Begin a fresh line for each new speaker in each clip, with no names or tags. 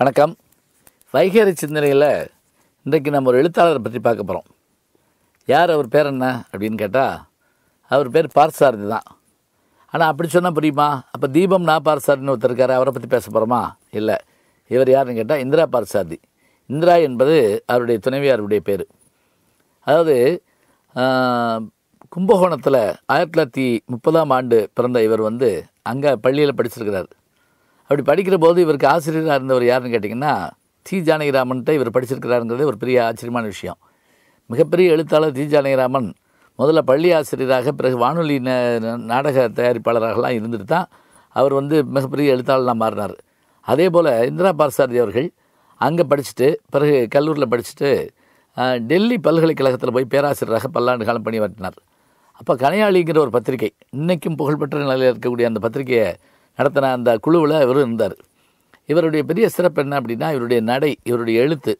வணக்கம் வைகரி சிந்தனையில் இன்றைக்கு நம்ம ஒரு எழுத்தாளரை பற்றி பார்க்க போகிறோம் யார் அவர் பேர் என்ன அப்படின்னு கேட்டால் அவர் பேர் பார்சாரதி தான் ஆனால் அப்படி சொன்னால் புரியுமா அப்போ தீபம் நா பார்சாரின்னு ஒருத்தர் இருக்கார் அவரை பற்றி பேச போகிறோமா இல்லை இவர் யாருன்னு கேட்டால் இந்திரா பார்சாரதி இந்திரா என்பது அவருடைய துணைவியாருடைய பேர் அதாவது கும்பகோணத்தில் ஆயிரத்தி தொள்ளாயிரத்தி முப்பதாம் ஆண்டு பிறந்த இவர் வந்து அங்கே பள்ளியில் படிச்சிருக்கிறார் அப்படி படிக்கிற போது இவருக்கு ஆசிரியராக இருந்தவர் யாருன்னு கேட்டிங்கன்னா தி ஜானகிராமன்ட்ட இவர் படிச்சிருக்கிறாருங்கிறதே ஒரு பெரிய ஆச்சரியமான விஷயம் மிகப்பெரிய எழுத்தாளர் தி ஜானகிராமன் முதல்ல பள்ளி ஆசிரியராக பிறகு வானொலி நாடக தயாரிப்பாளராகலாம் இருந்துட்டு தான் அவர் வந்து மிகப்பெரிய எழுத்தாளர்லாம் மாறினார் அதே போல் இந்திரா பாரசாரதி அவர்கள் அங்கே படிச்சுட்டு பிறகு கல்லூரில் படிச்சுட்டு டெல்லி பல்கலைக்கழகத்தில் போய் பேராசிரியராக பல்லாண்டு காலம் பணி வாட்டினார் அப்போ கனையாளிங்கிற ஒரு பத்திரிகை இன்றைக்கும் புகழ்பெற்ற நிலையில் இருக்கக்கூடிய அந்த பத்திரிகையை நடத்தின அந்த குழுவில் இவரும் இருந்தார் இவருடைய பெரிய சிறப்பு என்ன அப்படின்னா இவருடைய நடை இவருடைய எழுத்து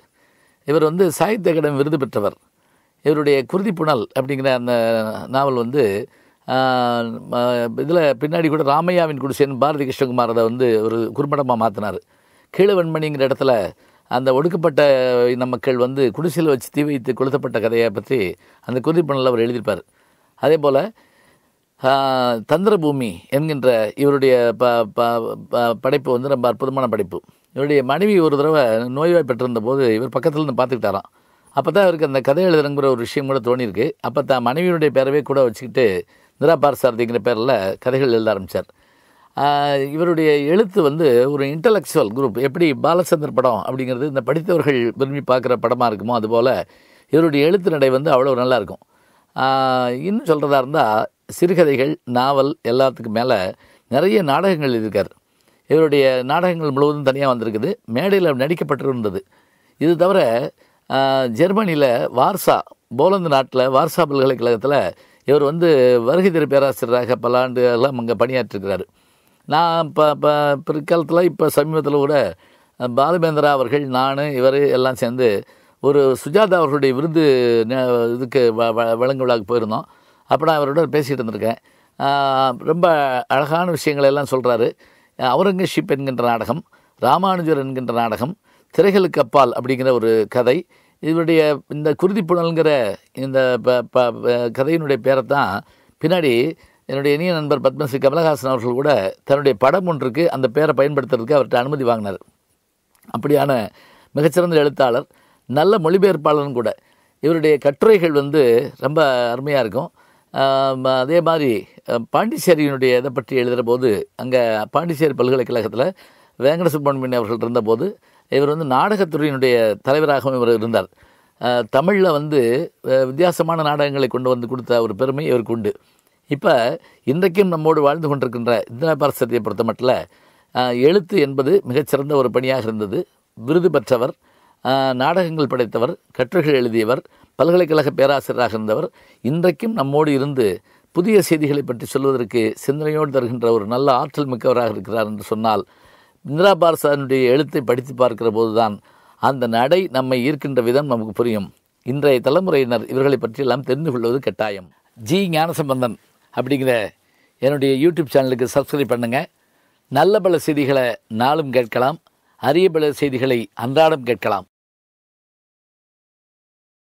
இவர் வந்து சாகித்ய கடன் விருது பெற்றவர் இவருடைய குருதி புனல் அப்படிங்கிற அந்த நாவல் வந்து இதில் பின்னாடி கூட ராமையாவின் குடிசைன்னு பாரதி கிருஷ்ணகுமார் அதை வந்து ஒரு குறும்படமாக மாற்றினார் கீழவெண்மணிங்கிற இடத்துல அந்த ஒடுக்கப்பட்ட இன மக்கள் வந்து குடிசையில் வச்சு தீ வைத்து கொளுத்தப்பட்ட கதையை பற்றி அந்த குருதி புனலில் அவர் எழுதியிருப்பார் அதே போல் தந்திரபூமி என்கின்ற இவருடைய ப ப படைப்பு வந்து ரொம்ப அற்புதமான படைப்பு இவருடைய மனைவி ஒரு தடவை நோய்வாய் பெற்றிருந்த போது இவர் பக்கத்துலேருந்து பார்த்துக்கிட்டாராம் அப்போ தான் இவருக்கு அந்த கதை எழுதுறங்கிற ஒரு விஷயம் கூட தோணியிருக்கு அப்போ தான் மனைவியுடைய பேரவே கூட வச்சுக்கிட்டு நிராபார் சாரதிங்கிற பேரில் கதைகள் எழுத ஆரம்பித்தார் இவருடைய எழுத்து வந்து ஒரு இன்டலெக்சுவல் குரூப் எப்படி பாலச்சந்தர் படம் அப்படிங்கிறது இந்த படித்தவர்கள் விரும்பி பார்க்குற படமாக இருக்குமோ அதுபோல் இவருடைய எழுத்து நடை வந்து அவ்வளோ நல்லாயிருக்கும் இன்னும் சொல்கிறதா இருந்தால் சிறுகதைகள் நாவல் எல்லாத்துக்கும் மேலே நிறைய நாடகங்கள் இருக்கார் இவருடைய நாடகங்கள் முழுவதும் தனியாக வந்திருக்குது மேடையில் நடிக்கப்பட்டிருந்தது இது தவிர ஜெர்மனியில் வார்சா போலந்து நாட்டில் வார்சா பல்கலைக்கழகத்தில் இவர் வந்து வருகை திரு பேராசிரியராக பல ஆண்டுகள்லாம் அங்கே பணியாற்றிருக்கிறார் நான் இப்போ இப்போ பிற்காலத்தில் இப்போ சமீபத்தில் கூட பாலபேந்திரா அவர்கள் நான் இவர் எல்லாம் சேர்ந்து ஒரு சுஜாதா அவர்களுடைய விருது இதுக்கு வழங்கு விழாவுக்கு போயிருந்தோம் அப்படி நான் அவருடன் பேசிகிட்டு இருந்திருக்கேன் ரொம்ப அழகான விஷயங்களை எல்லாம் சொல்கிறாரு அவுரங்கசீப் என்கின்ற நாடகம் ராமானுஜர் என்கின்ற நாடகம் திரைகளுக்கு அப்பால் அப்படிங்கிற ஒரு கதை இவருடைய இந்த குருதி புனல்ங்கிற இந்த கதையினுடைய பேரை தான் பின்னாடி என்னுடைய இனிய நண்பர் பத்மஸ்ரீ கமலஹாசன் அவர்கள் கூட தன்னுடைய படம் ஒன்றுக்கு அந்த பேரை பயன்படுத்துறதுக்கு அவர்கிட்ட அனுமதி வாங்கினார் அப்படியான மிகச்சிறந்த எழுத்தாளர் நல்ல மொழிபெயர்ப்பாளரும் கூட இவருடைய கட்டுரைகள் வந்து ரொம்ப அருமையாக இருக்கும் அதே மாதிரி பாண்டிச்சேரியினுடைய இதை பற்றி எழுதுகிற போது அங்கே பாண்டிச்சேரி பல்கலைக்கழகத்தில் வேங்கட அவர்கள் இருந்தபோது இவர் வந்து நாடகத்துறையினுடைய தலைவராகவும் இவர் இருந்தார் தமிழில் வந்து வித்தியாசமான நாடகங்களை கொண்டு வந்து கொடுத்த ஒரு பெருமை இவருக்கு உண்டு இப்போ இன்றைக்கும் நம்மோடு வாழ்ந்து கொண்டிருக்கின்ற இந்திரா பாரசத்தியை பொறுத்த மட்டில் எழுத்து என்பது மிகச்சிறந்த ஒரு பணியாக இருந்தது விருது பெற்றவர் நாடகங்கள் படைத்தவர் கட்டுரைகள் எழுதியவர் பல்கலைக்கழக பேராசிரியராக இருந்தவர் இன்றைக்கும் நம்மோடு இருந்து புதிய செய்திகளை பற்றி சொல்வதற்கு சிந்தனையோடு தருகின்ற ஒரு நல்ல ஆற்றல் மிக்கவராக இருக்கிறார் என்று சொன்னால் இந்திரா பாரசாரனுடைய எழுத்தை படித்து பார்க்கிற போதுதான் அந்த நடை நம்மை ஈர்க்கின்ற விதம் நமக்கு புரியும் இன்றைய தலைமுறையினர் இவர்களை பற்றியெல்லாம் தெரிந்து கொள்வது கட்டாயம் ஜி ஞானசம்பந்தன் அப்படிங்கிற என்னுடைய யூடியூப் சேனலுக்கு சப்ஸ்கிரைப் பண்ணுங்கள் நல்ல பல செய்திகளை நாளும் கேட்கலாம் அரிய பல செய்திகளை அன்றாடம் கேட்கலாம்